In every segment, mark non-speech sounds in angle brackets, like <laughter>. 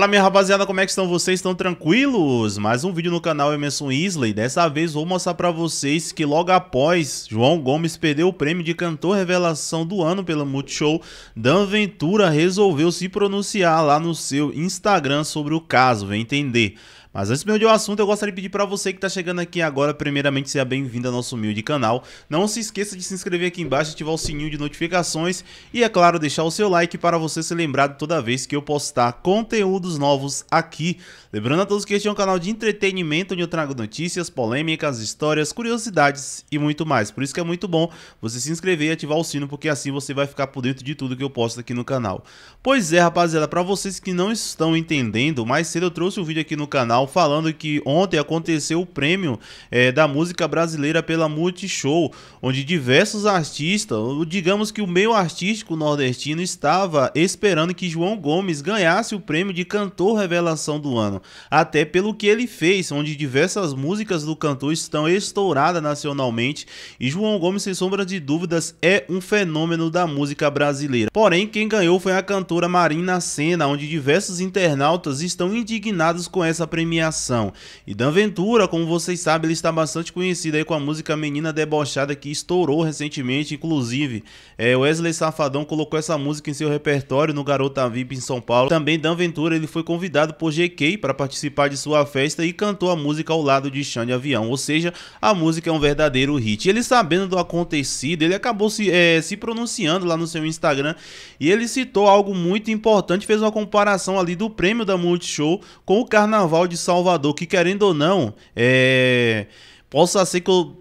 Fala minha rapaziada, como é que estão vocês? Estão tranquilos? Mais um vídeo no canal Emerson Isley. Dessa vez vou mostrar pra vocês que logo após João Gomes perder o prêmio de cantor revelação do ano pela Multishow, Dan Ventura resolveu se pronunciar lá no seu Instagram sobre o caso, vem entender. Mas antes de o assunto, eu gostaria de pedir para você que está chegando aqui agora, primeiramente, seja bem-vindo ao nosso humilde canal. Não se esqueça de se inscrever aqui embaixo, ativar o sininho de notificações e, é claro, deixar o seu like para você ser lembrado toda vez que eu postar conteúdos novos aqui. Lembrando a todos que este é um canal de entretenimento onde eu trago notícias, polêmicas, histórias, curiosidades e muito mais. Por isso que é muito bom você se inscrever e ativar o sino, porque assim você vai ficar por dentro de tudo que eu posto aqui no canal. Pois é, rapaziada, para vocês que não estão entendendo, mais cedo eu trouxe um vídeo aqui no canal jornal falando que ontem aconteceu o prêmio é, da música brasileira pela Multishow, onde diversos artistas, digamos que o meio artístico nordestino, estava esperando que João Gomes ganhasse o prêmio de cantor revelação do ano, até pelo que ele fez, onde diversas músicas do cantor estão estouradas nacionalmente e João Gomes, sem sombra de dúvidas, é um fenômeno da música brasileira. Porém, quem ganhou foi a cantora Marina Senna, onde diversos internautas estão indignados com essa premiação premiação. E Dan Ventura, como vocês sabem, ele está bastante conhecido aí com a música Menina Debochada que estourou recentemente, inclusive. É, Wesley Safadão colocou essa música em seu repertório no Garota VIP em São Paulo. Também Dan Ventura, ele foi convidado por GK para participar de sua festa e cantou a música ao lado de Xande Avião, ou seja, a música é um verdadeiro hit. Ele sabendo do acontecido, ele acabou se, é, se pronunciando lá no seu Instagram e ele citou algo muito importante, fez uma comparação ali do prêmio da Multishow com o Carnaval de Salvador, que querendo ou não, é, possa ser que eu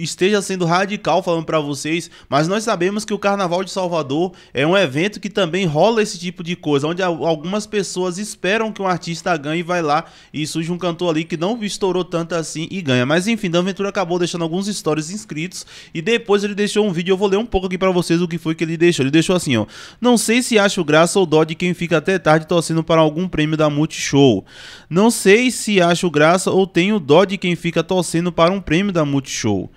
esteja sendo radical falando para vocês, mas nós sabemos que o Carnaval de Salvador é um evento que também rola esse tipo de coisa, onde algumas pessoas esperam que um artista ganhe e vai lá e surge um cantor ali que não estourou tanto assim e ganha. Mas enfim, Dan Ventura acabou deixando alguns stories inscritos e depois ele deixou um vídeo, eu vou ler um pouco aqui para vocês o que foi que ele deixou. Ele deixou assim, ó: "Não sei se acho graça ou dó de quem fica até tarde torcendo para algum prêmio da Multishow. Não sei se acho graça ou tenho dó de quem fica torcendo para um prêmio da Multishow."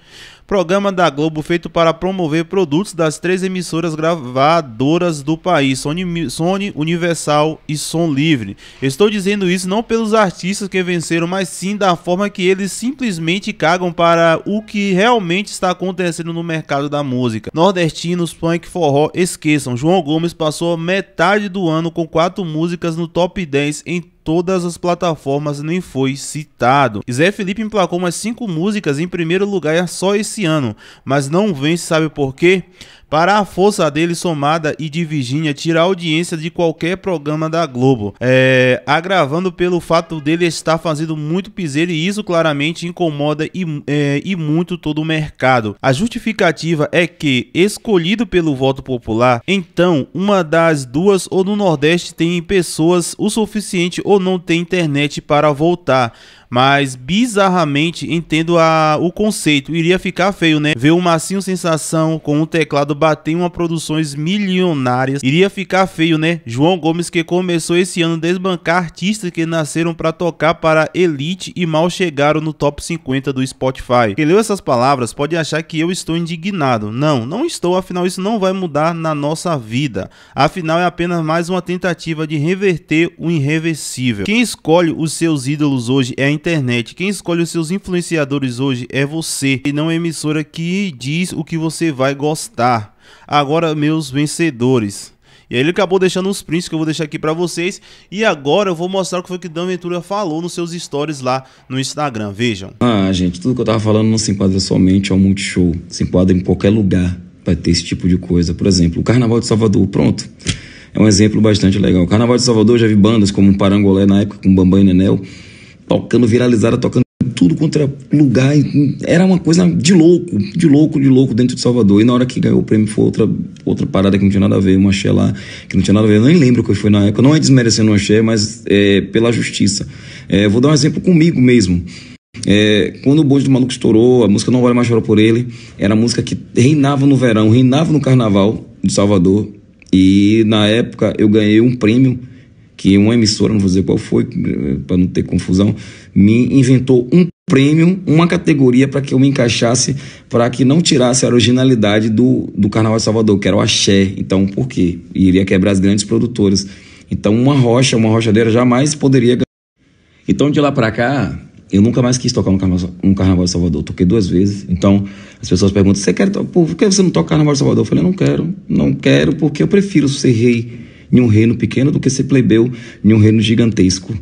Programa da Globo feito para promover produtos das três emissoras gravadoras do país, Sony, Sony Universal e Som Livre. Estou dizendo isso não pelos artistas que venceram, mas sim da forma que eles simplesmente cagam para o que realmente está acontecendo no mercado da música. Nordestinos, punk, forró, esqueçam. João Gomes passou metade do ano com quatro músicas no top 10 em todas as plataformas nem foi citado. Zé Felipe emplacou umas 5 músicas em primeiro lugar só esse ano, mas não vence, sabe por quê? Para a força dele somada e de Virgínia tirar audiência de qualquer programa da Globo, é, agravando pelo fato dele estar fazendo muito piseiro e isso claramente incomoda e, é, e muito todo o mercado. A justificativa é que, escolhido pelo voto popular, então uma das duas ou no Nordeste tem pessoas o suficiente ou não tem internet para voltar. Mas bizarramente entendo a, o conceito. Iria ficar feio, né? Ver o um Massinho Sensação com um teclado bater em uma produções milionárias. Iria ficar feio, né? João Gomes que começou esse ano desbancar artistas que nasceram para tocar para elite e mal chegaram no top 50 do Spotify. Quem leu essas palavras pode achar que eu estou indignado. Não, não estou, afinal isso não vai mudar na nossa vida. Afinal é apenas mais uma tentativa de reverter o irreversível. Quem escolhe os seus ídolos hoje é a internet. Quem escolhe os seus influenciadores hoje é você e não a emissora que diz o que você vai gostar. Agora, meus vencedores. E aí ele acabou deixando uns prints que eu vou deixar aqui para vocês. E agora eu vou mostrar o que foi que Dan Ventura falou nos seus stories lá no Instagram. Vejam. Ah, gente, tudo que eu tava falando não se enquadra somente ao Multishow. Se enquadra em qualquer lugar vai ter esse tipo de coisa. Por exemplo, o Carnaval de Salvador, pronto. É um exemplo bastante legal. O Carnaval de Salvador já vi bandas como Parangolé na época com Bambam e Nenel tocando, viralizada, tocando tudo contra é lugar. Era uma coisa de louco, de louco, de louco dentro de Salvador. E na hora que ganhou o prêmio foi outra, outra parada que não tinha nada a ver, uma axé lá, que não tinha nada a ver. Eu nem lembro o que foi na época. Não é desmerecendo uma axé, mas é, pela justiça. É, vou dar um exemplo comigo mesmo. É, quando o bonde do maluco estourou, a música Não Vale Mais Chorar por Ele, era a música que reinava no verão, reinava no carnaval de Salvador. E na época eu ganhei um prêmio que uma emissora, não vou dizer qual foi, para não ter confusão, me inventou um prêmio, uma categoria para que eu me encaixasse, para que não tirasse a originalidade do, do Carnaval de Salvador, que era o axé. Então, por quê? Iria quebrar as grandes produtoras. Então, uma rocha, uma rochadeira jamais poderia ganhar. Então, de lá para cá, eu nunca mais quis tocar um carnaval, um carnaval de Salvador. Toquei duas vezes. Então, as pessoas perguntam: você quer tocar? Por que você não toca Carnaval de Salvador? Eu falei: não quero, não quero, porque eu prefiro ser rei em um reino pequeno do que ser plebeu em um reino gigantesco.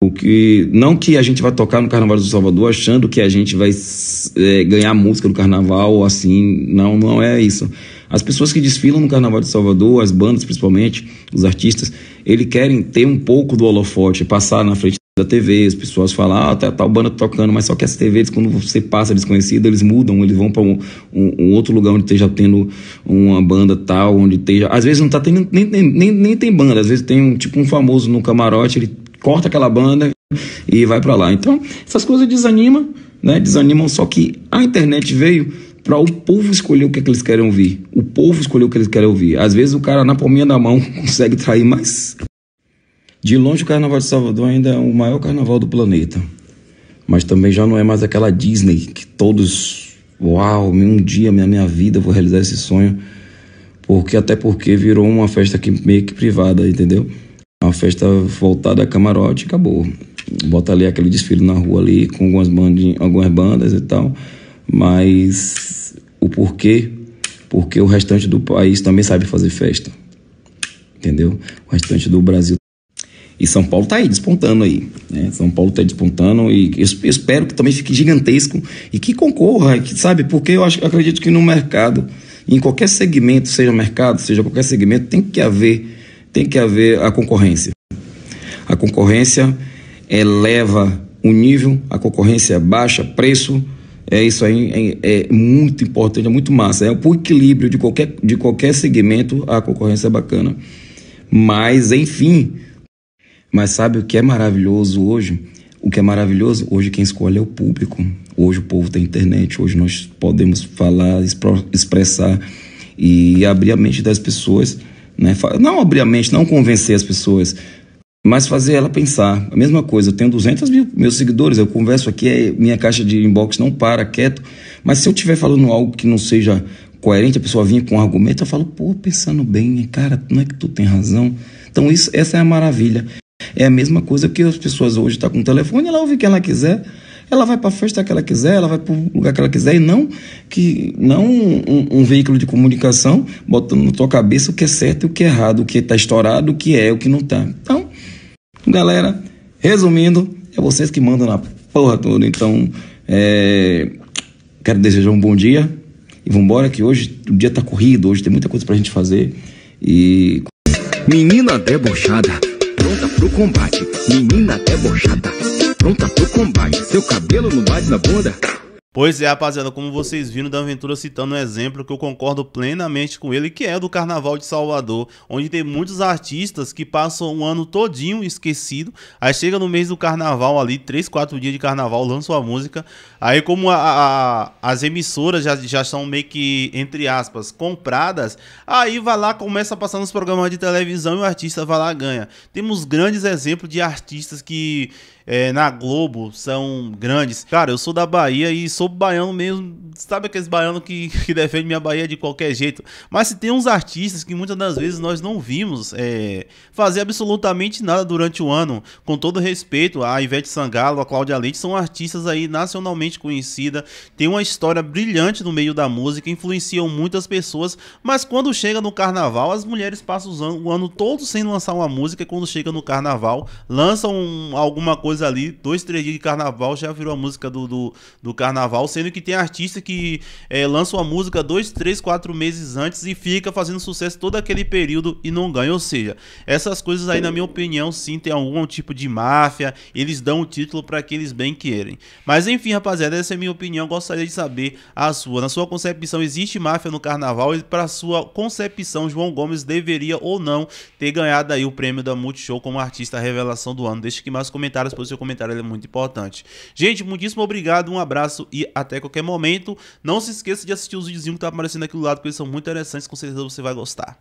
O que, não que a gente vai tocar no Carnaval do Salvador achando que a gente vai é, ganhar música no Carnaval, assim, não, não é isso. As pessoas que desfilam no Carnaval de Salvador, as bandas principalmente, os artistas, eles querem ter um pouco do holofote, passar na frente da TV, as pessoas falam, ah, tá, tá o banda tocando, mas só que as TVs, quando você passa desconhecido, eles mudam, eles vão para um, um, um, outro lugar onde esteja tendo uma banda tal, onde esteja. Às vezes não tá tendo, nem, nem, nem, nem tem banda, às vezes tem um tipo um famoso no camarote, ele corta aquela banda e vai para lá. Então, essas coisas desanimam, né? Desanimam, só que a internet veio para o povo escolher o que, é que eles querem ouvir. O povo escolheu o que eles querem ouvir. Às vezes o cara na palminha da mão <laughs> consegue trair mais de longe, o Carnaval de Salvador ainda é o maior carnaval do planeta. Mas também já não é mais aquela Disney que todos, uau, um dia na minha vida eu vou realizar esse sonho. Porque até porque virou uma festa que, meio que privada, entendeu? Uma festa voltada a camarote acabou. Bota ali aquele desfile na rua ali com algumas, bandinha, algumas bandas e tal. Mas o porquê? Porque o restante do país também sabe fazer festa. Entendeu? O restante do Brasil e São Paulo está aí, despontando aí. Né? São Paulo está despontando e eu espero que também fique gigantesco e que concorra, que, sabe? Porque eu, acho, eu acredito que no mercado, em qualquer segmento, seja mercado, seja qualquer segmento, tem que haver, tem que haver a concorrência. A concorrência eleva o nível, a concorrência baixa preço. É isso aí, é, é muito importante, é muito massa. É o equilíbrio de qualquer, de qualquer segmento, a concorrência é bacana. Mas, enfim, mas sabe o que é maravilhoso hoje? O que é maravilhoso hoje quem escolhe é o público. Hoje o povo tem internet, hoje nós podemos falar, expressar e abrir a mente das pessoas, né? Não abrir a mente, não convencer as pessoas, mas fazer ela pensar. A mesma coisa, eu tenho 200 mil meus seguidores, eu converso aqui, é, minha caixa de inbox não para, quieto. Mas se eu estiver falando algo que não seja coerente, a pessoa vinha com um argumento, eu falo, pô, pensando bem, cara, não é que tu tem razão. Então isso, essa é a maravilha. É a mesma coisa que as pessoas hoje estão tá com o telefone, ela ouve o que ela quiser, ela vai para a festa que ela quiser, ela vai para o lugar que ela quiser, e não que não um, um, veículo de comunicação botando na tua cabeça o que é certo e o que é errado, o que está estourado, o que é, o que não está. Então, galera, resumindo, é vocês que mandam na porra toda. Então, é, quero desejar um bom dia e vambora que hoje o dia tá corrido, hoje tem muita coisa pra gente fazer e... Menina debochada pro combate, menina debochada, pronta pro combate, seu cabelo não bate na bunda. Pois é, rapaziada, como vocês viram, da aventura citando um exemplo que eu concordo plenamente com ele, que é o do Carnaval de Salvador, onde tem muitos artistas que passam um ano todinho esquecido, aí chega no mês do Carnaval ali, 3, 4 dias de Carnaval, lança a música, aí como a, a, as emissoras já, já são meio que, entre aspas, compradas, aí vai lá, começa a passar nos programas de televisão e o artista vai lá ganha. Temos grandes exemplos de artistas que é, na Globo são grandes. Cara, eu sou da Bahia e sou baiano mesmo. Sabe aqueles baianos que, <laughs> que defendem minha Bahia de qualquer jeito? Mas se tem uns artistas que muitas das vezes nós não vimos é, fazer absolutamente nada durante o ano. Com todo respeito, a Ivete Sangalo, a Cláudia Leite são artistas aí nacionalmente conhecidas, tem uma história brilhante no meio da música, influenciam muitas pessoas, mas quando chega no carnaval, as mulheres passam o ano todo sem lançar uma música e quando chega no carnaval, lançam alguma coisa ali, dois, três dias de carnaval, já virou a música do, do, do carnaval, sendo que tem artista que é, lança uma música dois, três, quatro meses antes e fica fazendo sucesso todo aquele período e não ganha. Ou seja, essas coisas aí, na minha opinião, sim, tem algum tipo de máfia, eles dão o título para que eles bem querem. Mas enfim, rapaziada, essa é a minha opinião, gostaria de saber a sua. Na sua concepção, existe máfia no carnaval? E para sua concepção, João Gomes deveria ou não ter ganhado aí o prêmio da Multishow como artista revelação do ano? Deixe aqui mais comentários, pois seu comentário é muito importante. Gente, muitíssimo obrigado, um abraço e até qualquer momento. Não se esqueça de assistir os videozinhos que tá aparecendo aqui do lado, porque eles são muito interessantes, com certeza você vai gostar.